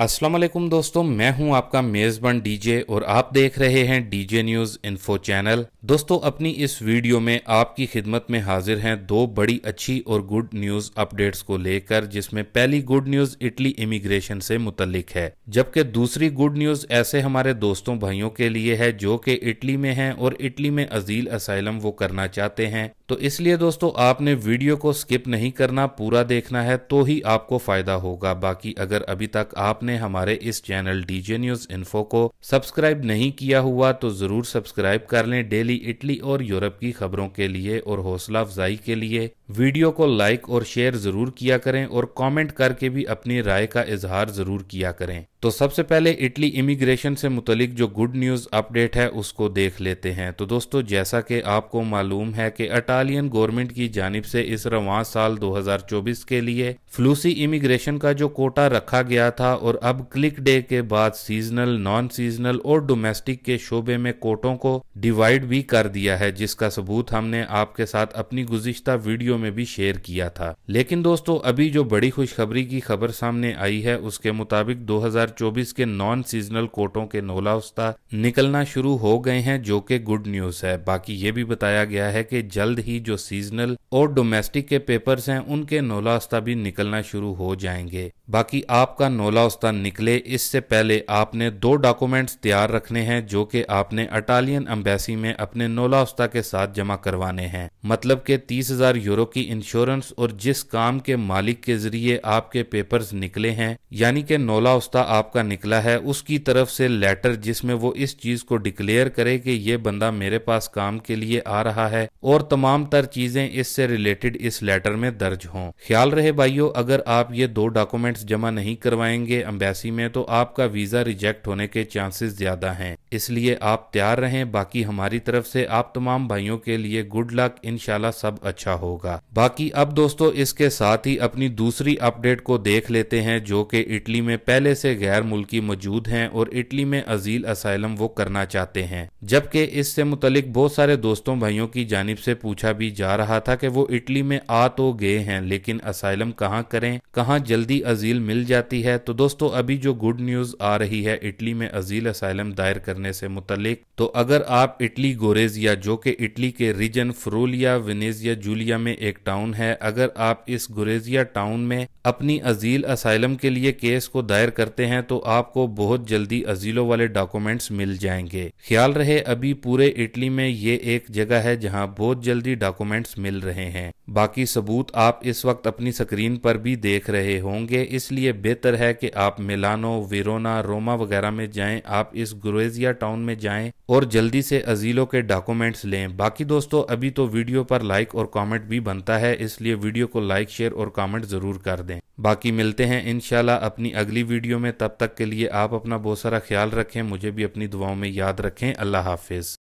असलम दोस्तों मैं हूं आपका मेज़बान डीजे और आप देख रहे हैं डीजे न्यूज़ इन्फो चैनल दोस्तों अपनी इस वीडियो में आपकी खिदमत में हाजिर हैं दो बड़ी अच्छी और गुड न्यूज़ अपडेट्स को लेकर जिसमें पहली गुड न्यूज़ इटली इमिग्रेशन से मुतलिक है जबकि दूसरी गुड न्यूज़ ऐसे हमारे दोस्तों भाइयों के लिए है जो कि इटली में है और इटली में अजील असाइलम वो करना चाहते हैं तो इसलिए दोस्तों आपने वीडियो को स्किप नहीं करना पूरा देखना है तो ही आपको फ़ायदा होगा बाकी अगर अभी तक आप आपने हमारे इस चैनल डीजे न्यूज इन्फो को सब्सक्राइब नहीं किया हुआ तो जरूर सब्सक्राइब कर लें डेली इटली और यूरोप की खबरों के लिए और हौसला अफजाई के लिए वीडियो को लाइक और शेयर जरूर किया करें और कमेंट करके भी अपनी राय का इजहार जरूर किया करें तो सबसे पहले इटली इमिग्रेशन से मुतलिक जो गुड न्यूज़ अपडेट है उसको देख लेते हैं तो दोस्तों जैसा कि आपको मालूम है कि अटालियन गवर्नमेंट की जानब से इस रवान साल 2024 के लिए फ्लूसी इमिग्रेशन का जो कोटा रखा गया था और और अब क्लिक डे के बाद सीजनल नॉन सीजनल और डोमेस्टिक के शोबे में कोटों को डिवाइड भी कर दिया है जिसका सबूत हमने आपके साथ अपनी गुजशत वीडियो में भी शेयर किया था लेकिन दोस्तों अभी जो बड़ी खुशखबरी की खबर सामने आई है उसके मुताबिक 2024 के नॉन सीजनल कोटों के नोला उस्ता निकलना शुरू हो गए हैं जो की गुड न्यूज है बाकी ये भी बताया गया है की जल्द ही जो सीजनल और डोमेस्टिक के पेपर है उनके नोला उस्ता भी निकलना शुरू हो जाएंगे बाकी आपका नोला उस्ता रास्ता निकले इससे पहले आपने दो डॉक्यूमेंट्स तैयार रखने हैं जो कि आपने अटालियन अम्बेसी में अपने नोलास्ता के साथ जमा करवाने हैं मतलब के तीस हजार यूरो की इंश्योरेंस और जिस काम के मालिक के जरिए आपके पेपर्स निकले हैं यानी कि नोलास्ता आपका निकला है उसकी तरफ से लेटर जिसमें वो इस चीज को डिक्लेयर करे कि ये बंदा मेरे पास काम के लिए आ रहा है और तमाम तर चीजें इससे रिलेटेड इस लेटर में दर्ज हों ख्याल रहे भाइयों अगर आप ये दो डॉक्यूमेंट्स जमा नहीं करवाएंगे एम्बेसी में तो आपका वीज़ा रिजेक्ट होने के चांसेस ज़्यादा हैं इसलिए आप तैयार रहें बाकी हमारी तरफ से आप तमाम भाइयों के लिए गुड लक इनशाला सब अच्छा होगा बाकी अब दोस्तों इसके साथ ही अपनी दूसरी अपडेट को देख लेते हैं जो कि इटली में पहले से गैर मुल्की मौजूद हैं और इटली में अजील असाइलम वो करना चाहते हैं जबकि इससे मुतलिक बहुत सारे दोस्तों भाइयों की जानब से पूछा भी जा रहा था कि वो इटली में आ तो गए हैं लेकिन असाइलम कहाँ करें कहाँ जल्दी अजील मिल जाती है तो दोस्तों अभी जो गुड न्यूज आ रही है इटली में अजील असाइलम दायर कर करने से मुतलिक तो अगर आप इटली गोरेजिया जो कि इटली के रीजन फ्रोलिया वेनेजिया जूलिया में एक टाउन है अगर आप इस गोरेजिया टाउन में अपनी अजील असाइलम के लिए केस को दायर करते हैं तो आपको बहुत जल्दी अजीलों वाले डॉक्यूमेंट्स मिल जाएंगे ख्याल रहे अभी पूरे इटली में ये एक जगह है जहाँ बहुत जल्दी डॉक्यूमेंट्स मिल रहे हैं बाकी सबूत आप इस वक्त अपनी स्क्रीन पर भी देख रहे होंगे इसलिए बेहतर है कि आप मिलानो वेरोना रोमा वगैरह में जाएं आप इस ग्रोजिया टाउन में जाएं और जल्दी से अजीलों के डॉक्यूमेंट्स लें बाकी दोस्तों अभी तो वीडियो पर लाइक और कमेंट भी बनता है इसलिए वीडियो को लाइक शेयर और कमेंट ज़रूर कर दें बाकी मिलते हैं इनशाला अपनी अगली वीडियो में तब तक के लिए आप अपना बहुत सारा ख्याल रखें मुझे भी अपनी दुआओं में याद रखें अल्लाह हाफिज़